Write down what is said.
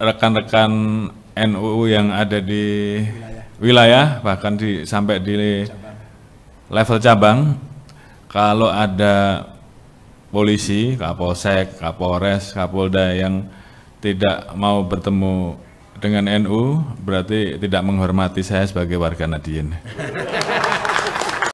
rekan-rekan NU yang ada di wilayah, wilayah bahkan di sampai di cabang. level cabang kalau ada polisi, Kapolsek, Kapolres, Kapolda yang tidak mau bertemu dengan NU berarti tidak menghormati saya sebagai warga Nadine.